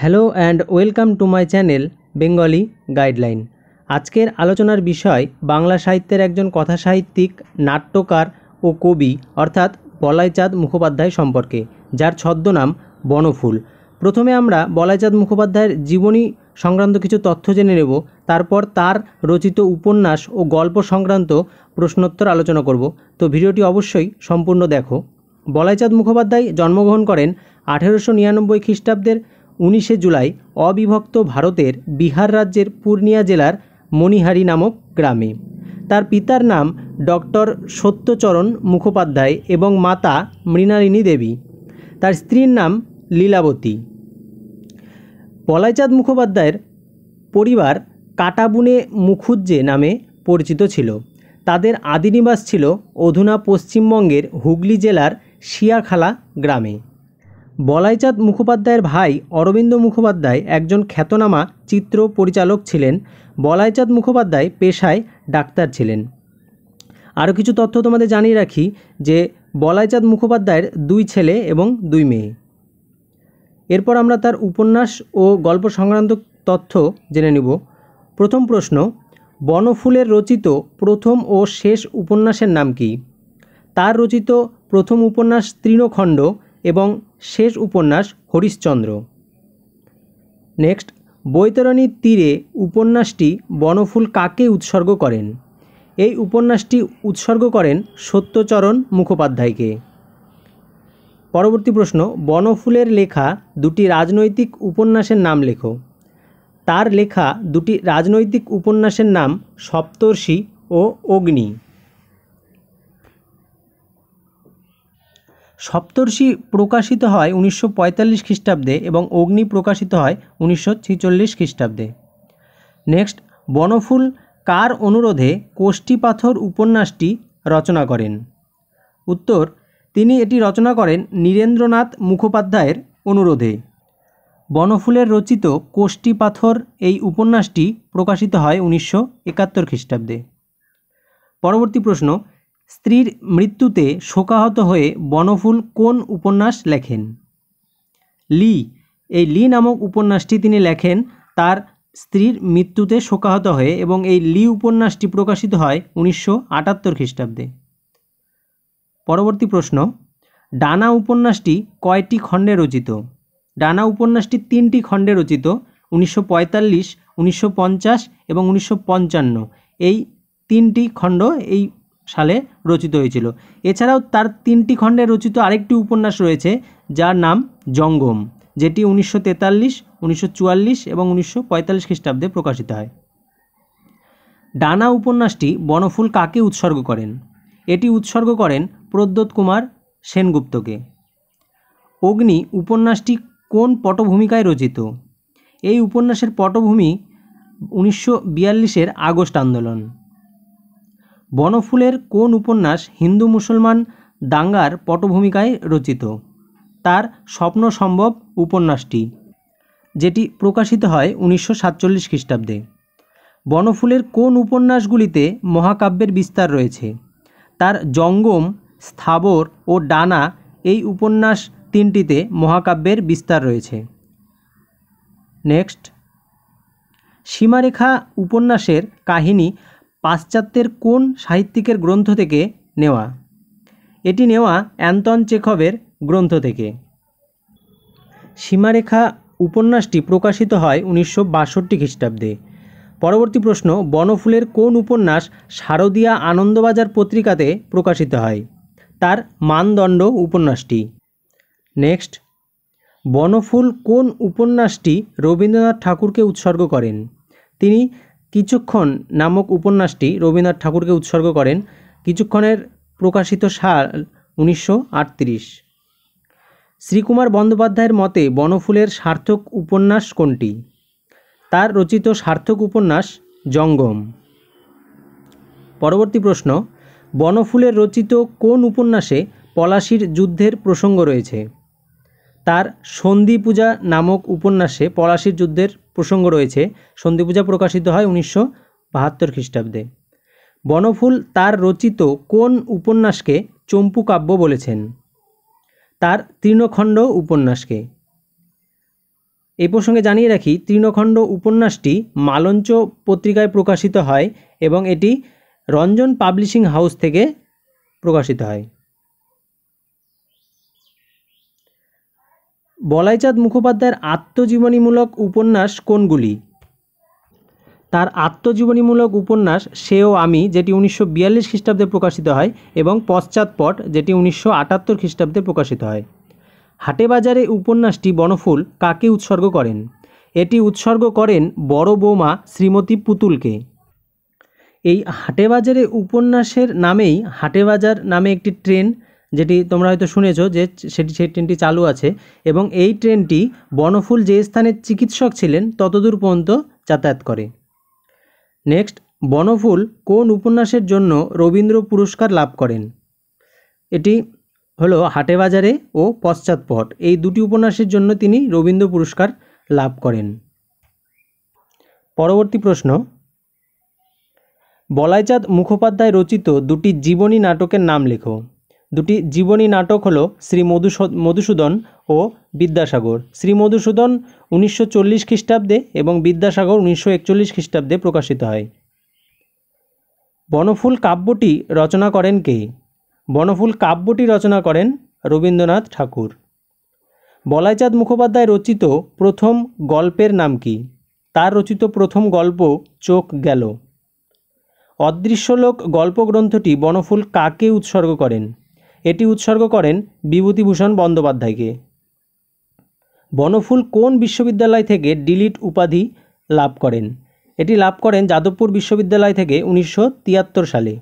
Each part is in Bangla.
hello and welcome to my channel Bengali guideline আজকের আলোচনার বিষয় বাংলা সাহিত্যের একজন কথা সাহিত্যিক নাট্যকার ও কবি অর্থাৎ বলাইচাঁদ মুখোপাধ্যায় সম্পর্কে যার ছদ্মনাম বনফুল প্রথমে আমরা বলাইচাঁদ মুখোপাধ্যায়ের জীবনী সংক্রান্ত কিছু তথ্য জেনে নেব তারপর তার রচিত উপন্যাস ও গল্প সংক্রান্ত প্রশ্নোত্তর আলোচনা করব তো ভিডিওটি অবশ্যই সম্পূর্ণ দেখো বলাইচাঁদ মুখোপাধ্যায় জন্মগ্রহণ করেন আঠেরোশো নিরানব্বই খ্রিস্টাব্দের উনিশে জুলাই অবিভক্ত ভারতের বিহার রাজ্যের পূর্ণিয়া জেলার মণিহারি নামক গ্রামে তার পিতার নাম ডক্টর সত্যচরণ মুখোপাধ্যায় এবং মাতা মৃণালিনী দেবী তার স্ত্রীর নাম লীলাবতী পলাইচাঁদ মুখোপাধ্যায়ের পরিবার কাটাবুনে মুখুজ্জে নামে পরিচিত ছিল তাদের আদিনিবাস ছিল অধুনা পশ্চিমবঙ্গের হুগলি জেলার শিয়াখালা গ্রামে বলাইচাঁদ মুখোপাধ্যায়ের ভাই অরবিন্দ মুখোপাধ্যায় একজন খ্যাতনামা চিত্র পরিচালক ছিলেন বলাইচাঁদ মুখোপাধ্যায় পেশায় ডাক্তার ছিলেন আরও কিছু তথ্য তোমাদের জানিয়ে রাখি যে বলাইচাঁদ মুখোপাধ্যায়ের দুই ছেলে এবং দুই মেয়ে এরপর আমরা তার উপন্যাস ও গল্প সংক্রান্ত তথ্য জেনে নিব প্রথম প্রশ্ন বনফুলের রচিত প্রথম ও শেষ উপন্যাসের নাম কি তার রচিত প্রথম উপন্যাস তৃণখণ্ড এবং শেষ উপন্যাস হরিশ্চন্দ্র নেক্সট বৈতরণীর তীরে উপন্যাসটি বনফুল কাকে উৎসর্গ করেন এই উপন্যাসটি উৎসর্গ করেন সত্যচরণ মুখোপাধ্যায়কে পরবর্তী প্রশ্ন বনফুলের লেখা দুটি রাজনৈতিক উপন্যাসের নাম লেখো তার লেখা দুটি রাজনৈতিক উপন্যাসের নাম সপ্তর্ষি ও অগ্নি সপ্তর্ষি প্রকাশিত হয় উনিশশো খ্রিস্টাব্দে এবং অগ্নি প্রকাশিত হয় উনিশশো খ্রিস্টাব্দে নেক্সট বনফুল কার অনুরোধে কোষ্টি পাথর উপন্যাসটি রচনা করেন উত্তর তিনি এটি রচনা করেন নীরেন্দ্রনাথ মুখোপাধ্যায়ের অনুরোধে বনফুলের রচিত কোষ্টি পাথর এই উপন্যাসটি প্রকাশিত হয় উনিশশো একাত্তর খ্রিস্টাব্দে পরবর্তী প্রশ্ন স্ত্রীর মৃত্যুতে শোকাহত হয়ে বনফুল কোন উপন্যাস লেখেন লি এই লি নামক উপন্যাসটি তিনি লেখেন তার স্ত্রীর মৃত্যুতে শোকাহত হয়ে এবং এই লি উপন্যাসটি প্রকাশিত হয় উনিশশো আটাত্তর খ্রিস্টাব্দে পরবর্তী প্রশ্ন ডানা উপন্যাসটি কয়টি খণ্ডে রচিত ডানা উপন্যাসটি তিনটি খণ্ডে রচিত উনিশশো পঁয়তাল্লিশ উনিশশো পঞ্চাশ এবং উনিশশো পঞ্চান্ন এই তিনটি খণ্ড এই সালে রচিত হয়েছিল এছাড়াও তার তিনটি খণ্ডে রচিত আরেকটি উপন্যাস রয়েছে যার নাম জঙ্গম যেটি উনিশশো তেতাল্লিশ উনিশশো চুয়াল্লিশ এবং উনিশশো পঁয়তাল্লিশ খ্রিস্টাব্দে প্রকাশিত হয় ডানা উপন্যাসটি বনফুল কাকে উৎসর্গ করেন এটি উৎসর্গ করেন প্রদ্যোত কুমার সেনগুপ্তকে অগ্নি উপন্যাসটি কোন পটভূমিকায় রচিত এই উপন্যাসের পটভূমি উনিশশো বিয়াল্লিশের আগস্ট আন্দোলন বনফুলের কোন উপন্যাস হিন্দু মুসলমান দাঙ্গার পটভূমিকায় রচিত তার স্বপ্ন সম্ভব উপন্যাসটি যেটি প্রকাশিত হয় উনিশশো সাতচল্লিশ খ্রিস্টাব্দে বনফুলের কোন উপন্যাসগুলিতে মহাকাব্যের বিস্তার রয়েছে তার জঙ্গম স্থাবর ও ডানা এই উপন্যাস তিনটিতে মহাকাব্যের বিস্তার রয়েছে নেক্সট সীমারেখা উপন্যাসের কাহিনী পাশ্চাত্যের কোন সাহিত্যিকের গ্রন্থ থেকে নেওয়া এটি নেওয়া অ্যান্তন চেখবের গ্রন্থ থেকে সীমারেখা উপন্যাসটি প্রকাশিত হয় উনিশশো বাষট্টি খ্রিস্টাব্দে পরবর্তী প্রশ্ন বনফুলের কোন উপন্যাস শারদীয়া আনন্দবাজার পত্রিকাতে প্রকাশিত হয় তার মানদণ্ড উপন্যাসটি নেক্সট বনফুল কোন উপন্যাসটি রবীন্দ্রনাথ ঠাকুরকে উৎসর্গ করেন তিনি কিছুক্ষণ নামক উপন্যাসটি রবীন্দ্রনাথ ঠাকুরকে উৎসর্গ করেন কিছুক্ষণের প্রকাশিত সাল উনিশশো শ্রীকুমার বন্দ্যোপাধ্যায়ের মতে বনফুলের সার্থক উপন্যাস কোনটি তার রচিত সার্থক উপন্যাস জঙ্গম পরবর্তী প্রশ্ন বনফুলের রচিত কোন উপন্যাসে পলাশির যুদ্ধের প্রসঙ্গ রয়েছে তার সন্ধি পূজা নামক উপন্যাসে পলাশির যুদ্ধের প্রসঙ্গ রয়েছে সন্ধিপূজা প্রকাশিত হয় উনিশশো বাহাত্তর খ্রিস্টাব্দে বনফুল তার রচিত কোন উপন্যাসকে চম্পু কাব্য বলেছেন তার তৃণখণ্ড উপন্যাসকে এই প্রসঙ্গে জানিয়ে রাখি তৃণখণ্ড উপন্যাসটি মালঞ্চ পত্রিকায় প্রকাশিত হয় এবং এটি রঞ্জন পাবলিশিং হাউস থেকে প্রকাশিত হয় বলাইচাঁদ মুখোপাধ্যায়ের আত্মজীবনীমূলক উপন্যাস কোনগুলি তার আত্মজীবনীমূলক উপন্যাস সেও আমি যেটি উনিশশো বিয়াল্লিশ খ্রিস্টাব্দে প্রকাশিত হয় এবং পশ্চাৎপট যেটি উনিশশো আটাত্তর খ্রিস্টাব্দে প্রকাশিত হয় হাটে বাজারে উপন্যাসটি বনফুল কাকে উৎসর্গ করেন এটি উৎসর্গ করেন বড় বৌমা শ্রীমতী পুতুলকে এই হাটে বাজারে উপন্যাসের নামেই হাটে বাজার নামে একটি ট্রেন যেটি তোমরা হয়তো শুনেছ যে সেটি সেই ট্রেনটি চালু আছে এবং এই ট্রেনটি বনফুল যে স্থানের চিকিৎসক ছিলেন ততদূর পর্যন্ত যাতায়াত করে নেক্সট বনফুল কোন উপন্যাসের জন্য রবীন্দ্র পুরস্কার লাভ করেন এটি হলো হাটে বাজারে ও পশ্চাৎপট এই দুটি উপন্যাসের জন্য তিনি রবীন্দ্র পুরস্কার লাভ করেন পরবর্তী প্রশ্ন বলাইচাঁদ মুখোপাধ্যায় রচিত দুটি জীবনী নাটকের নাম লেখো দুটি জীবনী নাটক হলো শ্রী মধু মধুসূদন ও বিদ্যাসাগর শ্রী মধুসূদন উনিশশো চল্লিশ খ্রিস্টাব্দে এবং বিদ্যাসাগর উনিশশো একচল্লিশ খ্রিস্টাব্দে প্রকাশিত হয় বনফুল কাব্যটি রচনা করেন কে বনফুল কাব্যটি রচনা করেন রবীন্দ্রনাথ ঠাকুর বলাইচাঁদ মুখোপাধ্যায় রচিত প্রথম গল্পের নাম কি তার রচিত প্রথম গল্প চোখ গেল অদৃশ্যলোক গল্প গ্রন্থটি বনফুল কাকে উৎসর্গ করেন এটি উৎসর্গ করেন বিভূতিভূষণ বন্দ্যোপাধ্যায়কে বনফুল কোন বিশ্ববিদ্যালয় থেকে ডিলিট উপাধি লাভ করেন এটি লাভ করেন যাদবপুর বিশ্ববিদ্যালয় থেকে উনিশশো সালে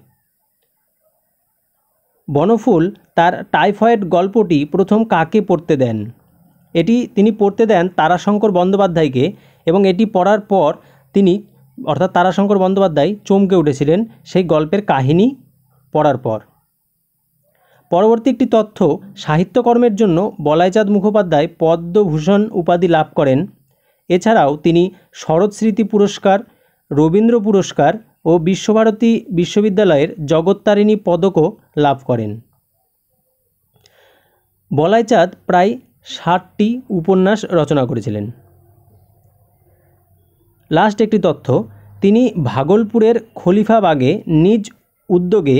বনফুল তার টাইফয়েড গল্পটি প্রথম কাকে পড়তে দেন এটি তিনি পড়তে দেন তারাশঙ্কর বন্দ্যোপাধ্যায়কে এবং এটি পড়ার পর তিনি অর্থাৎ তারাশঙ্কর বন্দ্যোপাধ্যায় চমকে উঠেছিলেন সেই গল্পের কাহিনী পড়ার পর পরবর্তী একটি তথ্য সাহিত্যকর্মের জন্য বলাইচাঁদ মুখোপাধ্যায় পদ্মভূষণ উপাধি লাভ করেন এছাড়াও তিনি শরৎ স্মৃতি পুরস্কার রবীন্দ্র পুরস্কার ও বিশ্বভারতী বিশ্ববিদ্যালয়ের জগত্তারিণী পদকও লাভ করেন বলাইচাঁদ প্রায় ষাটটি উপন্যাস রচনা করেছিলেন লাস্ট একটি তথ্য তিনি ভাগলপুরের খলিফাবাগে নিজ উদ্যোগে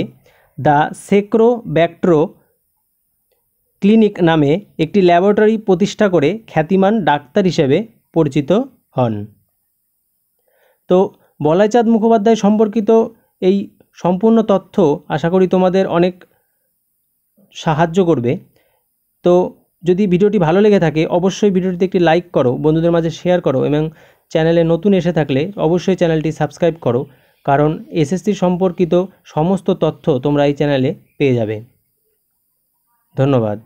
দ্য সেক্রোব্যাক্ট্রো ক্লিনিক নামে একটি ল্যাবরেটরি প্রতিষ্ঠা করে খ্যাতিমান ডাক্তার হিসেবে পরিচিত হন তো বলাইচাঁদ মুখোপাধ্যায় সম্পর্কিত এই সম্পূর্ণ তথ্য আশা করি তোমাদের অনেক সাহায্য করবে তো যদি ভিডিওটি ভালো লেগে থাকে অবশ্যই ভিডিওটিতে একটি লাইক করো বন্ধুদের মাঝে শেয়ার করো এবং চ্যানেলে নতুন এসে থাকলে অবশ্যই চ্যানেলটি সাবস্ক্রাইব করো কারণ এসএসসি সম্পর্কিত সমস্ত তথ্য তোমরা এই চ্যানেলে পেয়ে যাবে ধন্যবাদ